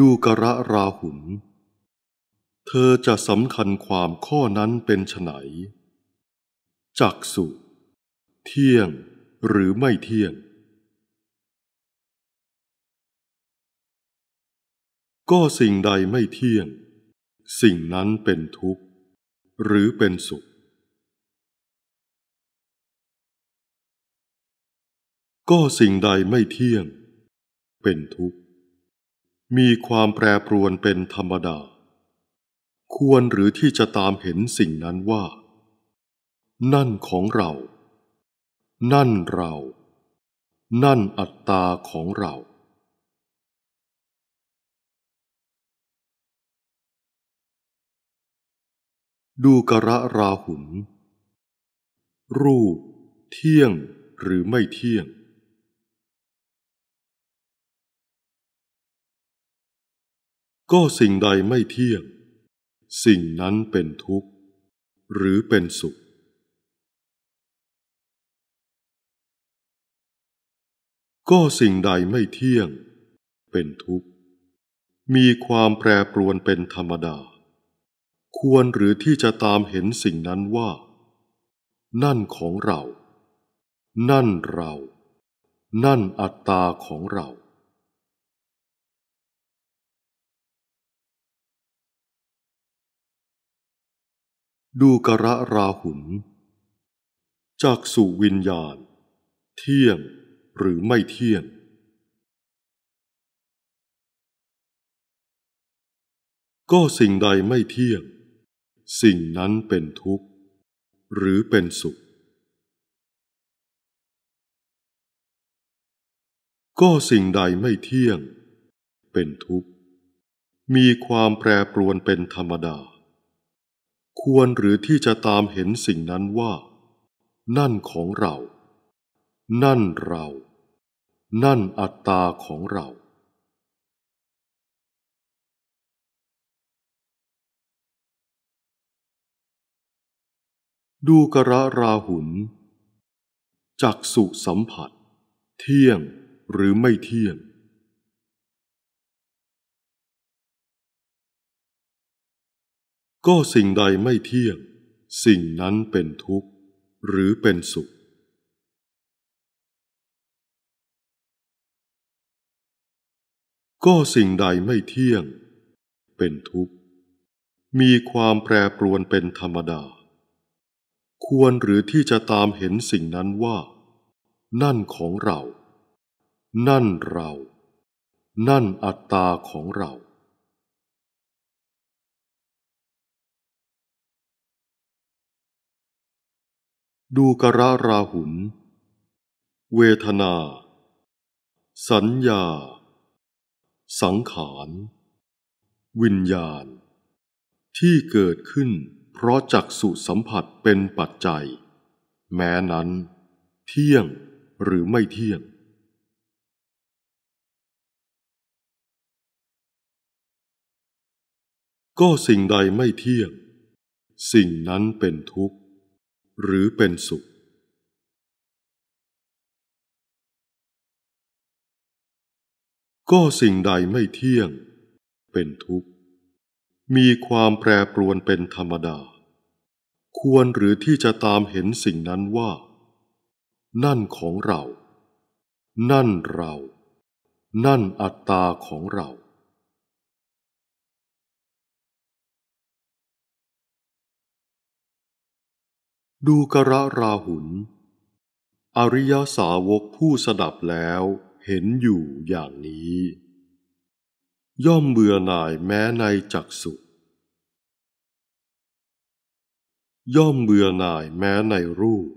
ดูกระราหุนเธอจะสำคัญความข้อนั้นเป็นไนจักสุ เที่ยงหรือไม่เที่ยง ก็สิ่งใดไม่เที่ยง สิ่งนั้นเป็นทุกข์หรือเป็นสุข ก็สิ่งใดไม่เที่ยง เป็นทุกข์มีความแปรปรวนเป็นธรรมดา ควรหรือที่จะตามเห็นสิ่งนั้นว่า นั่นของเรา นั่นเรา นั่นอัตตาของเรา ดูกระราหุนรูป เที่ยงหรือไม่เที่ยงก็สิ่งใดไม่เที่ยง สิ่งนั้นเป็นทุกข์ หรือเป็นสุข ก็สิ่งใดไม่เที่ยง เป็นทุกข์ มีความแปรปรวนเป็นธรรมดา ควรหรือที่จะตามเห็นสิ่งนั้นว่า นั่นของเรา นั่นเรา นั่นอัตตาของเราดูกระราหุนจากสู่วิญญาณเที่ยงหรือไม่เที่ยงก็สิ่งใดไม่เที่ยง สิ่งนั้นเป็นทุกข์ หรือเป็นสุข ก็สิ่งใดไม่เที่ยง เป็นทุกข์ มีความแปรปรวนเป็นธรรมดาควรหรือที่จะตามเห็นสิ่งนั้นว่านั่นของเรา นั่นเรา นั่นอัตตาของเรา ดูกระราหุนจักสุสัมผัส เที่ยงหรือไม่เที่ยงก็สิ่งใดไม่เที่ยง สิ่งนั้นเป็นทุกข์ หรือเป็นสุข ก็สิ่งใดไม่เที่ยง เป็นทุกข์ มีความแปรปรวนเป็นธรรมดา ควรหรือที่จะตามเห็นสิ่งนั้นว่า นั่นของเรา นั่นเรา นั่นอัตตาของเราดูกระราหุน เวทนา สัญญา สังขาร วิญญาณ ที่เกิดขึ้นเพราะจักสุสัมผัสเป็นปัจจัย แม้นั้นเที่ยงหรือไม่เที่ยง ก็สิ่งใดไม่เที่ยง สิ่งนั้นเป็นทุกข์หรือเป็นสุข ก็สิ่งใดไม่เที่ยง เป็นทุกข์ มีความแปรปรวนเป็นธรรมดา ควรหรือที่จะตามเห็นสิ่งนั้นว่า นั่นของเรา นั่นเรา นั่นอัตตาของเราดูกระราหุน อริยสาวกผู้สดับแล้วเห็นอยู่อย่างนี้ ย่อมเบื่อหน่ายแม้ในจักสุย่อมเบื่อหน่ายแม้ในรูป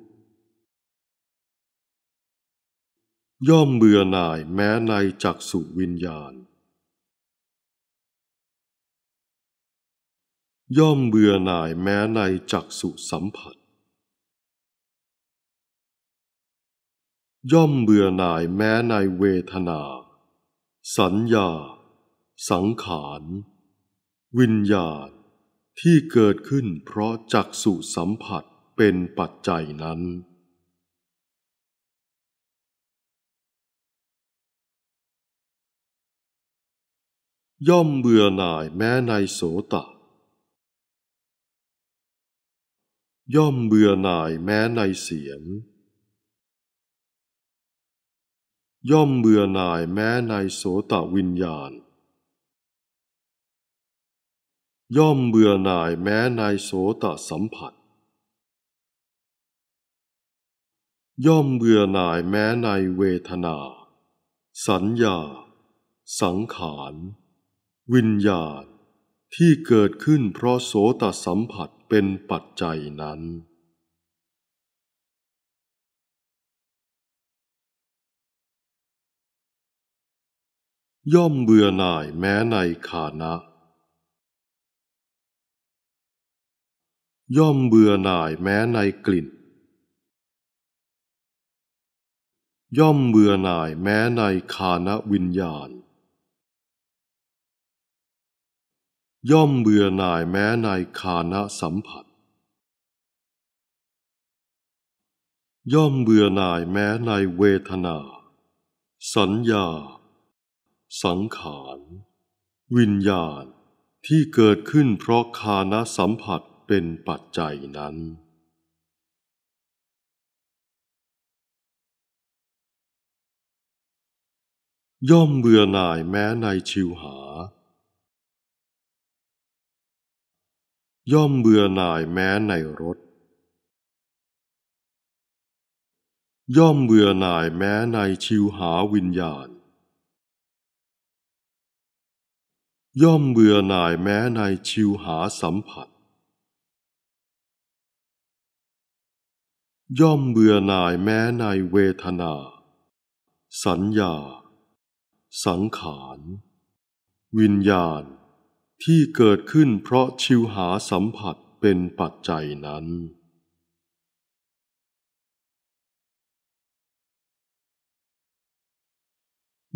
ย่อมเบื่อหน่ายแม้ในจักสุวิญญาณ ย่อมเบื่อหน่ายแม้ในจักสุสัมผัสย่อมเบื่อหน่ายแม้ในเวทนา สัญญา สังขาร วิญญาณ ที่เกิดขึ้นเพราะจักสุสัมผัสเป็นปัจจัยนั้น ย่อมเบื่อหน่ายแม้ในโสตะ ย่อมเบื่อหน่ายแม้ในเสียงย่อมเบื่อหน่ายแม้ในโสตวิญญาณ ย่อมเบื่อหน่ายแม้ในโสตสัมผัส ย่อมเบื่อหน่ายแม้ในเวทนา สัญญา สังขาร วิญญาณ ที่เกิดขึ้นเพราะโสตสัมผัสเป็นปัจจัยนั้นย่อมเบื่อหน่ายแม้ในขานะ ย่อมเบื่อหน่ายแม้ในกลิ่น ย่อมเบื่อหน่ายแม้ในคานะวิญญาณ ย่อมเบื่อหน่าย แม้ในคานะสัมผัส ย่อมเบื่อหน่ายแม้ในเวทนา สัญญาสังขาร วิญญาณที่เกิดขึ้นเพราะคานะสัมผัสเป็นปัจจัยนั้น ย่อมเบื่อหน่ายแม้ในชิวหา ย่อมเบื่อหน่ายแม้ในรถ ย่อมเบื่อหน่ายแม้ในชิวหาวิญญาณย่อมเบื่อหน่ายแม้ในชิวหาสัมผัส ย่อมเบื่อหน่ายแม้ในเวทนา สัญญา สังขาร วิญญาณ ที่เกิดขึ้นเพราะชิวหาสัมผัสเป็นปัจจัยนั้น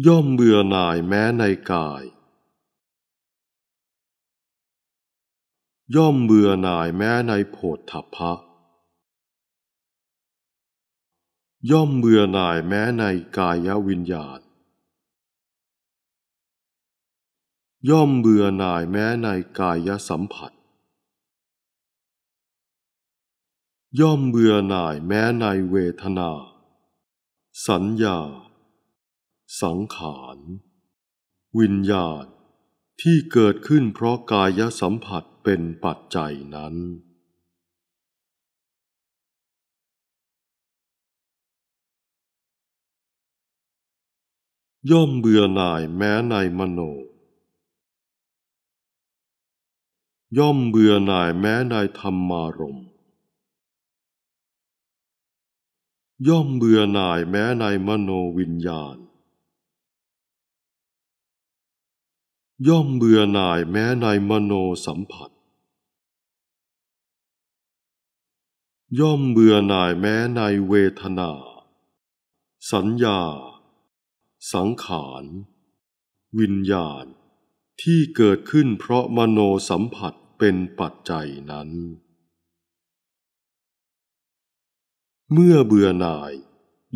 ย่อมเบื่อหน่ายแม้ในกายย่อมเบื่อหน่ายแม้ในโพธิภพพะ ย่อมเบื่อหน่ายแม้ในกายวิญญาณ ย่อมเบื่อหน่ายแม้ในกายสัมผัส ย่อมเบื่อหน่ายแม้ในเวทนา สัญญา สังขาร วิญญาณที่เกิดขึ้นเพราะกายสัมผัสเป็นปัจจัยนั้น ย่อมเบื่อหน่ายแม้ในมโน ย่อมเบื่อหน่ายแม้ในธรรมารม ย่อมเบื่อหน่ายแม้ในมโนวิญญาณ ย่อมเบื่อหน่ายแม้ในมโนสัมผัสย่อมเบื่อหน่ายแม้ในเวทนา สัญญา สังขาร วิญญาณที่เกิดขึ้นเพราะมโนสัมผัสเป็นปัจจัยนั้น เมื่อเบื่อหน่าย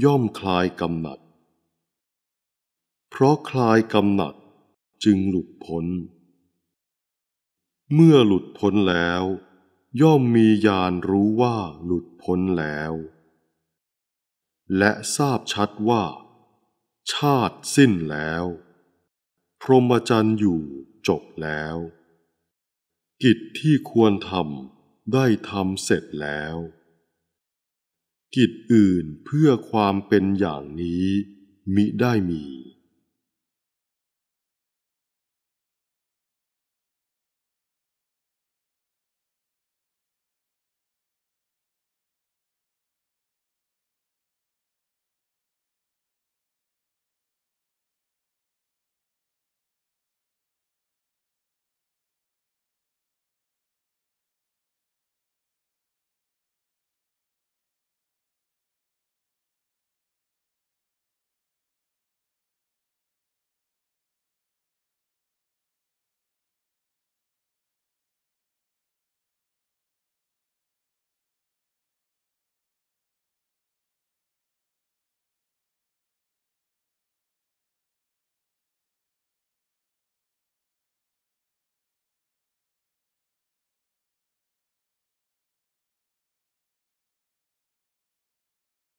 ย่อมคลายกำหนัด เพราะคลายกำหนัด จึงหลุดพ้น เมื่อหลุดพ้นแล้วย่อมมีญาณรู้ว่าหลุดพ้นแล้ว และทราบชัดว่า ชาติสิ้นแล้ว พรหมจรรย์อยู่จบแล้ว กิจที่ควรทำได้ทำเสร็จแล้ว กิจอื่นเพื่อความเป็นอย่างนี้ มิได้มี